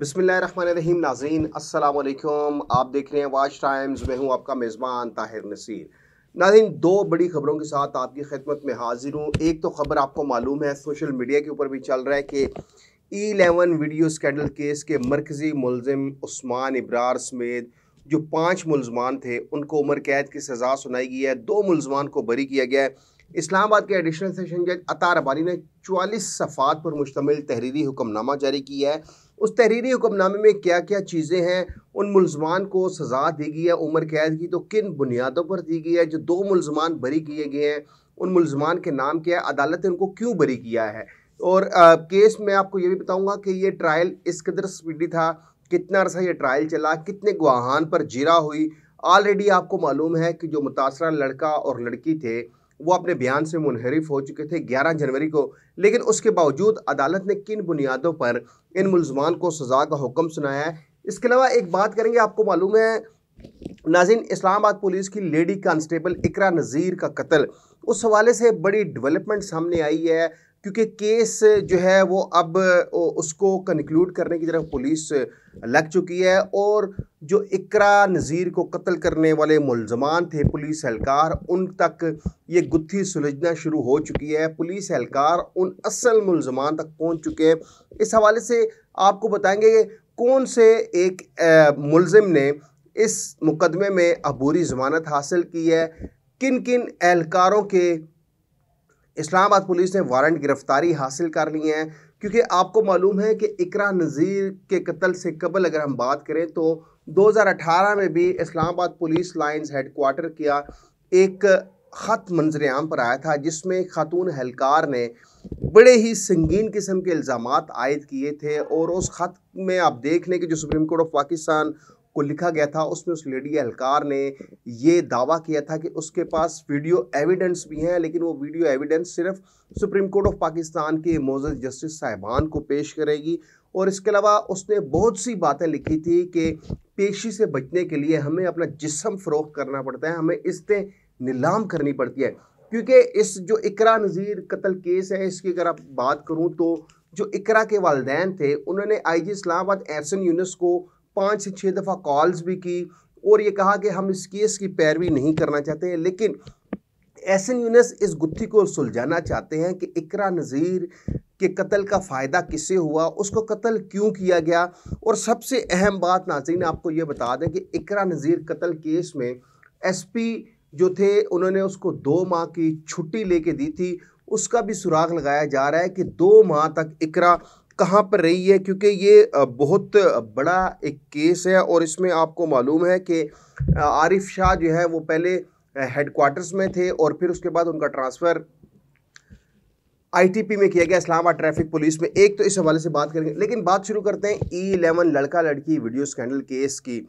बसमीम नाजीन असलकुम आप देख रहे हैं वाच टाइम्स मैं हूँ आपका मेज़बान ताहिर नसीर नाजीन दो बड़ी खबरों के साथ आपकी खिदमत में हाजिर हूँ एक तो खबर आपको मालूम है सोशल मीडिया के ऊपर भी चल रहा है कि E e eleven video scandal case के मरकज़ी मुलजिम उस्मान इब्रार समेत जो पाँच मुलजमान थे उनको उम्र कैद की सज़ा सुनाई गई है दो मुलजमान को बरी किया गया है इस्लामाबाद के एडिशनल सेशन जज अतार अबानी ने चवालीस सफ़ात पर मुश्तमिल तहरीरी हुक्मनामा जारी किया है उस तहरीरी हुक्मनामे में क्या क्या चीज़ें हैं उन मुलजमान को सज़ा दी गई है उम्र कैद की तो किन बुनियादों पर दी गई है जो दो मुलजमान बरी किए गए हैं उन मुलजमान के नाम क्या है अदालत ने उनको क्यों बरी किया है और आ, केस में आपको ये भी बताऊँगा कि ये ट्रायल इस कदर स्पीडी था कितना अरसा ये ट्रायल चला कितने गुहान पर जिरा हुई ऑलरेडी आपको मालूम है कि जो मुतासरा लड़का और लड़की थे वो अपने बयान से मुनहरफ हो चुके थे 11 जनवरी को लेकिन उसके बावजूद अदालत ने किन बुनियादों पर इन मुलजमान को सज़ा का हुक्म सुनाया है इसके अलावा एक बात करेंगे आपको मालूम है नाजिन इस्लामाबाद पुलिस की लेडी कांस्टेबल इकरा नज़ीर का कत्ल उस हवाले से बड़ी डेवलपमेंट सामने आई है क्योंकि केस जो है वो अब उसको कंक्लूड करने की तरफ पुलिस लग चुकी है और जो इकरा नज़ीर को कत्ल करने वाले मुलजमान थे पुलिस एहलकार उन तक ये गुत्थी सुलझना शुरू हो चुकी है पुलिस एहलकार उन असल मुलजमान तक पहुंच चुके हैं इस हवाले से आपको बताएंगे कौन से एक मुलजिम ने इस मुकदमे में अबूरी ज़मानत हासिल की है किन किन एहलकारों के इस्लामाबाद पुलिस ने वारंट गिरफ्तारी हासिल कर ली है क्योंकि आपको मालूम है कि इकरा नज़ीर के कत्ल से कबल अगर हम बात करें तो 2018 में भी इस्लामाबाद पुलिस लाइंस हेडकोार्टर किया एक ख़त मंजर आम पर आया था जिसमें खातून हलकार ने बड़े ही संगीन किस्म के इल्ज़ाम आयद किए थे और उस ख़त में आप देख लें कि जो सुप्रीम कोर्ट ऑफ पाकिस्तान को लिखा गया था उसमें उस लेडी एहलकार ने ये दावा किया था कि उसके पास वीडियो एविडेंस भी हैं लेकिन वो वीडियो एविडेंस सिर्फ सुप्रीम कोर्ट ऑफ पाकिस्तान के मोज़ जस्टिस साहिबान को पेश करेगी और इसके अलावा उसने बहुत सी बातें लिखी थी कि पेशी से बचने के लिए हमें अपना जिसम फ़रोख करना पड़ता है हमें इससे नीलाम करनी पड़ती है क्योंकि इस जो इकरा नज़ीर कत्ल केस है इसकी अगर आप बात करूँ तो जो इकरा के वालदेन थे उन्होंने आई जी इस्लामाबाद एहसन यूनिस को पाँच से छः दफ़ा कॉल्स भी की और ये कहा कि हम इस केस की पैरवी नहीं करना चाहते हैं लेकिन एन यूनस इस गुत्थी को सुलझाना चाहते हैं कि इकरा नज़ीर के कत्ल का फ़ायदा किससे हुआ उसको कत्ल क्यों किया गया और सबसे अहम बात नाजीन आपको ये बता दें कि इकरा नज़ीर कत्ल केस में एसपी जो थे उन्होंने उसको दो माह की छुट्टी लेके दी थी उसका भी सुराग लगाया जा रहा है कि दो माह तक इकरा कहाँ पर रही है क्योंकि ये बहुत बड़ा एक केस है और इसमें आपको मालूम है कि आरिफ शाह जो है वो पहले हेडक्वार्टर्स में थे और फिर उसके बाद उनका ट्रांसफ़र आईटीपी में किया गया इस्लामाबाद ट्रैफिक पुलिस में एक तो इस हवाले से बात करेंगे लेकिन बात शुरू करते हैं ई e इलेवन लड़का लड़की वीडियो स्कैंडल केस की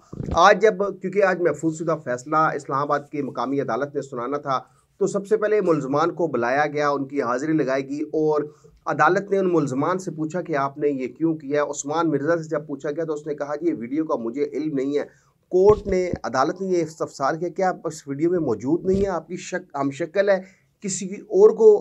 आज जब क्योंकि आज महफूज फैसला इस्लामाबाद की मकामी अदालत ने सुनाना था तो सबसे पहले मुलजमान को बुलाया गया उनकी हाजिरी लगाई गई और अदालत ने उन मुलजमान से पूछा कि आपने ये क्यों किया उस्मान मिर्ज़ा से जब पूछा गया तो उसने कहा कि ये वीडियो का मुझे इल्म नहीं है कोर्ट ने अदालत ने ये इस्तफसार किया कि आप इस वीडियो में मौजूद नहीं है आपकी शक हम शक्ल है किसी और को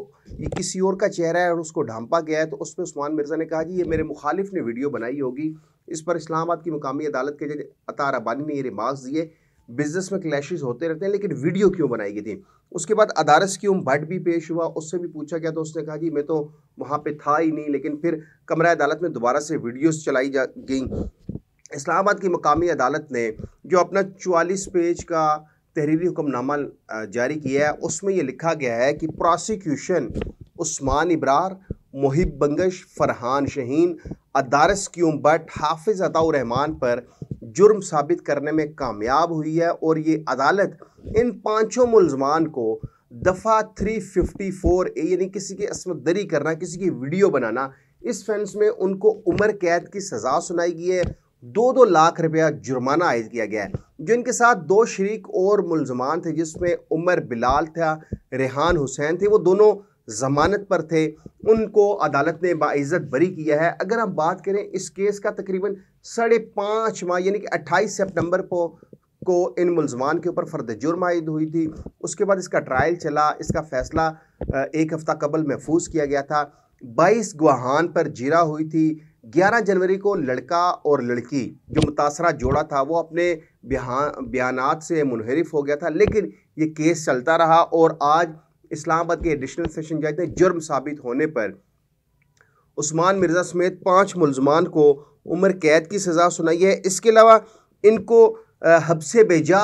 ये किसी और का चेहरा है और उसको ढांपा गया है तो उसमें उस्मान मिर्ज़ा ने कहा जी ये मेरे मुखालिफ ने वीडियो बनाई होगी इस पर इस्लामाबाद की मुकामी अदालत के जज अतार अबानी ने ये रिमार्क्स दिए बिजनेस में क्लैशेज होते रहते हैं लेकिन वीडियो क्यों बनाई गई थी उसके बाद अदारस की उम भट्ट भी पेश हुआ उससे भी पूछा गया तो उसने कहा जी मैं तो वहाँ पे था ही नहीं लेकिन फिर कमरा अदालत में दोबारा से वीडियोस चलाई जा गई इस्लामाबाद की मकामी अदालत ने जो अपना चवालीस पेज का तहरीरी हुक्मनामा जारी किया है उसमें यह लिखा गया है कि प्रोसिक्यूशन उस्मान इब्रार मुहिब बंगश फरहान शहीन अदारस क्यूम भट्ट हाफिज़ अताउर रहमान पर जुर्म साबित करने में कामयाब हुई है और ये अदालत इन पाँचों मुलजमान को दफ़ा 354 ए यानी किसी की असमत दरी करना किसी की वीडियो बनाना इस फेंस में उनको उम्र कैद की सज़ा सुनाई गई है दो दो लाख रुपया जुर्माना आयद किया गया है जो इनके साथ दो शरीक और मुलजमान थे जिसमें उमर बिलाल था रेहान हुसैन थे वो दोनों ज़मानत पर थे उनको अदालत ने बाइज़त बरी किया है अगर हम बात करें इस केस का तकरीबन साढ़े पाँच माह यानी कि अट्ठाईस सितंबर को को इन मुलजमान के ऊपर फर्द जुर्म आयद हुई थी उसके बाद इसका ट्रायल चला इसका फ़ैसला एक हफ़्ता कबल महफूज किया गया था बाईस गुहान पर जीरा हुई थी ग्यारह जनवरी को लड़का और लड़की जो मुतासरा जोड़ा था वो अपने बयान से मुनहरफ हो गया था लेकिन ये केस चलता रहा और आज इस्लामाबाद के एडिशनल सेशन जज ने जुर्म साबित होने पर उस्मान मिर्ज़ा समेत पाँच मुलजमान को उम्र कैद की सज़ा सुनाई है इसके अलावा इनको हबसे से बेजा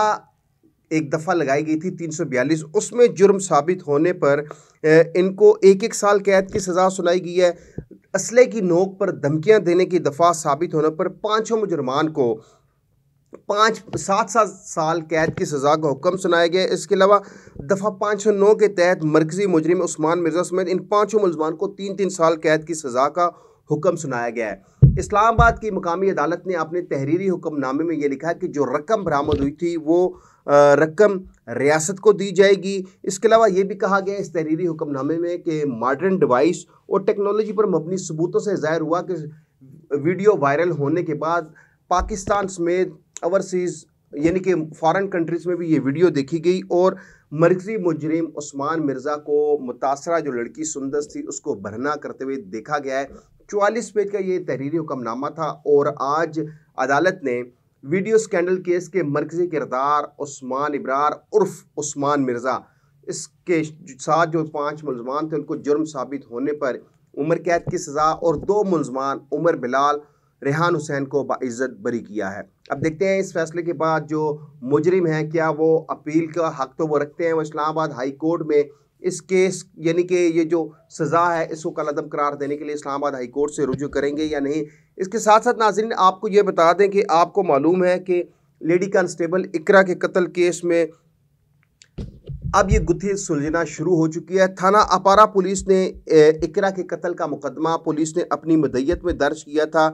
एक दफ़ा लगाई गई थी 342 उसमें जुर्म साबित होने पर इनको एक एक साल कैद की सज़ा सुनाई गई है असले की नोक पर धमकियां देने की दफ़ा साबित होने पर पांचों मुजरमान को पाँच सात सात साल कैद की सज़ा का हुक्म सुनाया गया इसके अलावा दफ़ा पाँच सौ नौ के तहत मरकज़ी मुजरिम उस्मान मिर्जा समेत इन पाँचों मुलजमान को तीन तीन साल कैद की सज़ा का हुक्म सुनाया गया है इस्लामाबाद की मकामी अदालत ने अपने तहरीरी हुक्मनामे में ये लिखा है कि जो रकम बरामद हुई थी वो रकम रियासत को दी जाएगी इसके अलावा ये भी कहा गया इस तहरीरी हुक्मनामे में कि मॉडर्न डिवाइस और टेक्नोलॉजी पर मबनी सबूतों से ज़ाहिर हुआ कि वीडियो वायरल होने के बाद पाकिस्तान समेत ओवरसीज़ यानी कि फ़ॉरन कंट्रीज़ में भी ये वीडियो देखी गई और मरकज़ी मुजरिम उस्मान मिर्ज़ा को मुतासरा जो लड़की सुंदर थी उसको भरना करते हुए देखा गया है चवालीस पेज का ये तहरीरी हुक्मनामा था और आज अदालत ने वीडियो स्कैंडल केस के मरकज़ी किरदार उस्मान इब्रार उर्फ उस्मान मिर्ज़ा इसके साथ जो पांच मुलजमान थे उनको जुर्म साबित होने पर उम्र कैद की सज़ा और दो मुलजमान उमर बिलाल रेहान हुसैन को बाइज़त बरी किया है अब देखते हैं इस फैसले के बाद जो मुजरिम हैं क्या वो अपील का हक तो वो रखते हैं वो इस्लामाबाद हाई कोर्ट में इस केस यानी कि ये जो सज़ा है इसको कल अदम करार देने के लिए इस्लामाबाद हाई कोर्ट से रुजू करेंगे या नहीं इसके साथ साथ नाजरन आपको ये बता दें कि आपको मालूम है कि लेडी कांस्टेबल इकरा के कत्ल केस में अब ये गुत्थी सुलझना शुरू हो चुकी है थाना अपारा पुलिस ने इकरा के कत्ल का मुकदमा पुलिस ने अपनी मदैत में दर्ज किया था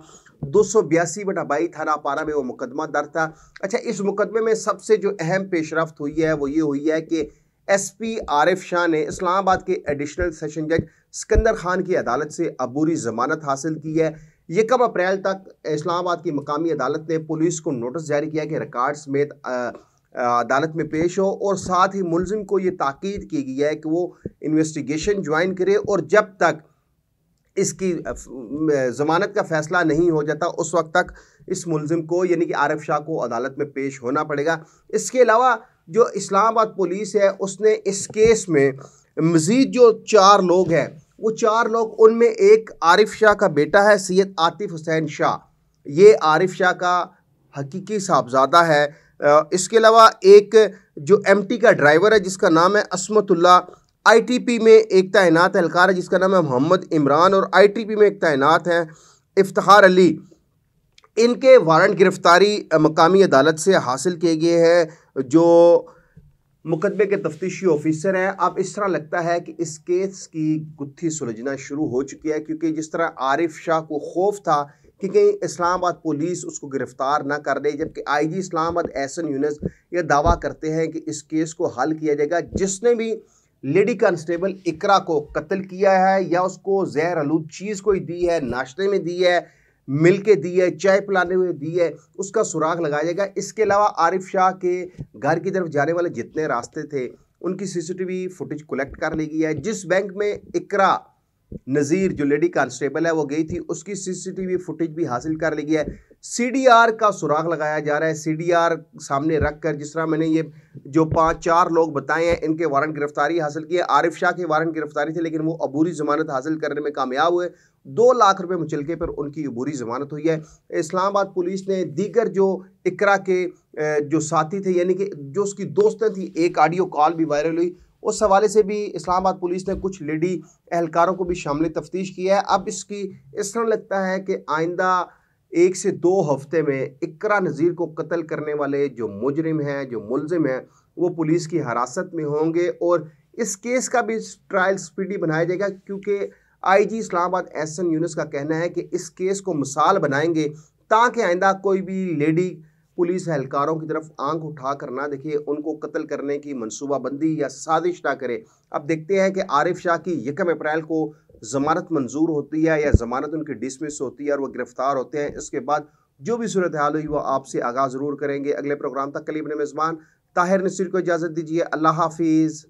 दो सौ बयासी बटा बाई थाना पारा में वो मुकदमा दर्ज था अच्छा इस मुकदमे में सबसे जो अहम पेशरफ हुई है वो ये हुई है कि एसपी आरिफ शाह ने इस्लामाबाद के एडिशनल सेशन जज सिकंदर खान की अदालत से अबूरी जमानत हासिल की है यकम अप्रैल तक इस्लामाबाद की मकामी अदालत ने पुलिस को नोटिस जारी किया कि रिकॉर्ड समेत अदालत में पेश हो और साथ ही मुलजिम को ये ताकीद की गई है कि वो इन्वेस्टिगेशन ज्वाइन करे और जब तक इसकी ज़मानत का फैसला नहीं हो जाता उस वक्त तक इस मुलजिम को यानी कि आरफ शाह को अदालत में पेश होना पड़ेगा इसके अलावा जो इस्लामाबाद पुलिस है उसने इस केस में मज़ीद जो चार लोग हैं वो चार लोग उनमें एक आरिफ शाह का बेटा है सैयद आतिफ हुसैन शाह ये आरिफ शाह का हकीकी साहबजादा है इसके अलावा एक जो एमटी का ड्राइवर है जिसका नाम है असमतुल्ला आईटीपी में एक तैनात एहलकार है जिसका नाम है मोहम्मद इमरान और आईटीपी में एक तैनात है इफ्तार अली इनके वारंट गिरफ्तारी मकामी अदालत से हासिल किए गए हैं जो मुकदमे के तफ्तीशी ऑफिसर हैं अब इस तरह लगता है कि इस केस की गुत्थी सुलझना शुरू हो चुकी है क्योंकि जिस तरह आरिफ शाह को खौफ था कि कहीं इस्लामाबाद पुलिस उसको गिरफ्तार ना कर दे जबकि आईजी इस्लामाबाद एहसन यूनस ये दावा करते हैं कि इस केस को हल किया जाएगा जिसने भी लेडी कांस्टेबल इकरा को कत्ल किया है या उसको जहर आलूद चीज़ कोई दी है नाश्ते में दी है मिल के दी है चाय पिलाने हुए दी है उसका सुराग लगाया जाएगा इसके अलावा आरिफ शाह के घर की तरफ जाने वाले जितने रास्ते थे उनकी सीसीटीवी फुटेज कलेक्ट कर ली गई है जिस बैंक में इकरा नज़ीर जो लेडी कांस्टेबल है वो गई थी उसकी सीसीटीवी फुटेज भी हासिल कर ली गई है सीडीआर का सुराग लगाया जा रहा है सीडीआर सामने रख कर जिस तरह मैंने ये जो पांच चार लोग बताए हैं इनके वारंट गिरफ्तारी हासिल किए आरिफ शाह के वारंट गिरफ्तारी थे लेकिन वो अबूरी जमानत हासिल करने में कामयाब हुए दो लाख रुपए मुचलके पर उनकी अबूरी जमानत हुई है इस्लामाबाद पुलिस ने दीगर जो इकरा के जो साथी थे यानी कि जो उसकी दोस्तें थी एक ऑडियो कॉल भी वायरल हुई उस हवाले से भी इस्लामाबाद पुलिस ने कुछ लेडी एहलकारों को भी शामिल तफ्तीश किया है अब इसकी इस तरह लगता है कि आइंदा एक से दो हफ्ते में इकरा नज़ीर को कत्ल करने वाले जो मुजरिम हैं जो मुलजिम हैं वो पुलिस की हिरासत में होंगे और इस केस का भी ट्रायल स्पीडी बनाया जाएगा क्योंकि आईजी इस्लामाबाद एन यूनिस का कहना है कि इस केस को मिसाल बनाएंगे ताकि आइंदा कोई भी लेडी पुलिस एहलकारों की तरफ आंख उठा कर ना देखे उनको कत्ल करने की मनसूबाबंदी या साजिश ना करे अब देखते हैं कि आरिफ शाह की यकम अप्रैल को ज़मानत मंजूर होती है या ज़मानत उनकी डिसमिस होती है और वो गिरफ्तार होते हैं इसके बाद जो भी सूरत हाल हुई वो आपसे आगाह ज़रूर करेंगे अगले प्रोग्राम तक कलीब ने मेज़बान ताहिर नसीर को इजाज़त दीजिए अल्लाह हाफिज़